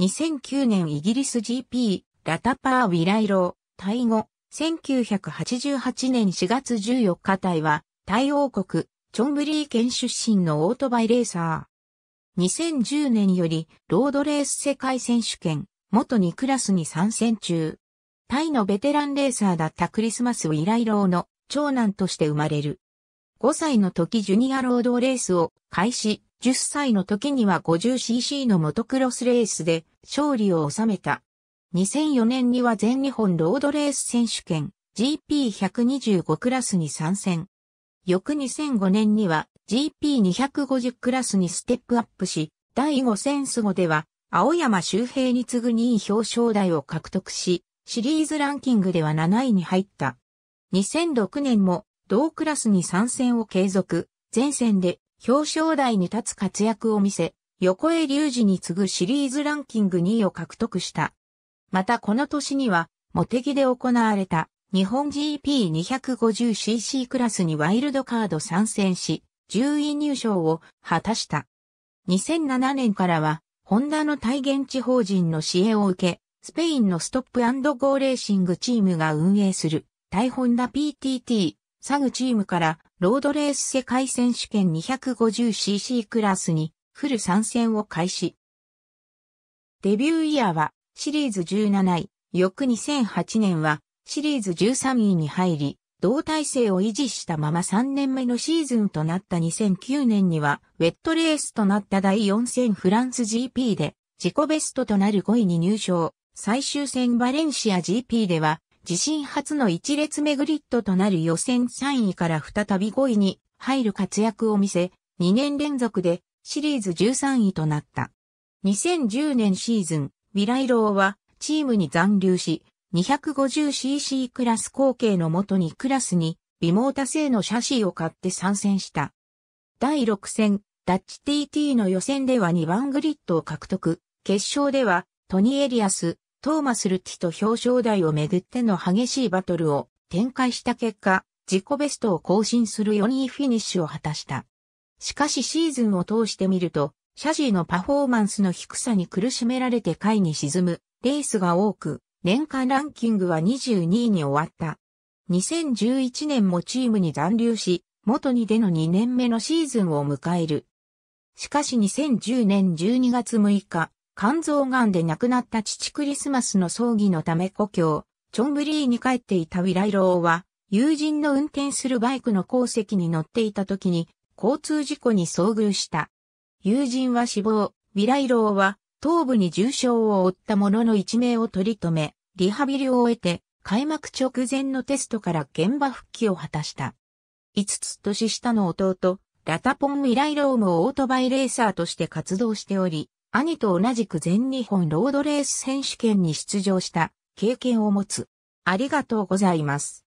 2009年イギリス GP、ラタパー・ウィライロー、タイ語、1988年4月14日タイは、タイ王国、チョンブリー県出身のオートバイレーサー。2010年より、ロードレース世界選手権、元2クラスに参戦中。タイのベテランレーサーだったクリスマス・ウィライローの長男として生まれる。5歳の時ジュニアロードレースを開始、10歳の時には 50cc のモトクロスレースで勝利を収めた。2004年には全日本ロードレース選手権 GP125 クラスに参戦。翌2005年には GP250 クラスにステップアップし、第5戦スゴでは青山周平に次ぐ2位表彰台を獲得し、シリーズランキングでは7位に入った。2006年も同クラスに参戦を継続、前線で表彰台に立つ活躍を見せ、横江隆二に次ぐシリーズランキング2位を獲得した。またこの年には、モテギで行われた日本 GP250cc クラスにワイルドカード参戦し、10位入賞を果たした。2007年からは、ホンダの体現地法人の支援を受け、スペインのストップゴーレーシングチームが運営する、タイホンダ PTT、サグチームからロードレース世界選手権 250cc クラスにフル参戦を開始。デビューイヤーはシリーズ17位、翌2008年はシリーズ13位に入り、同体制を維持したまま3年目のシーズンとなった2009年には、ウェットレースとなった第4戦フランス GP で、自己ベストとなる5位に入賞、最終戦バレンシア GP では、自身初の一列目グリッドとなる予選3位から再び5位に入る活躍を見せ、2年連続でシリーズ13位となった。2010年シーズン、ビライローはチームに残留し、250cc クラス後継のもとにクラスにモータ製のシャシーを買って参戦した。第6戦、ダッチ TT の予選では2番グリッドを獲得。決勝では、トニー・エリアス、トーマス・ルティと表彰台をめぐっての激しいバトルを展開した結果、自己ベストを更新する4位フィニッシュを果たした。しかしシーズンを通してみると、シャジーのパフォーマンスの低さに苦しめられて下位に沈むレースが多く、年間ランキングは22位に終わった。2011年もチームに残留し、元にでの2年目のシーズンを迎える。しかし2010年12月6日、肝臓癌で亡くなった父クリスマスの葬儀のため故郷、チョンブリーに帰っていたウィライローは、友人の運転するバイクの後席に乗っていた時に、交通事故に遭遇した。友人は死亡、ウィライローは、頭部に重傷を負ったものの一命を取り留め、リハビリを終えて、開幕直前のテストから現場復帰を果たした。5つ年下の弟、ラタポン・ウィライローもオートバイレーサーとして活動しており、兄と同じく全日本ロードレース選手権に出場した経験を持つ。ありがとうございます。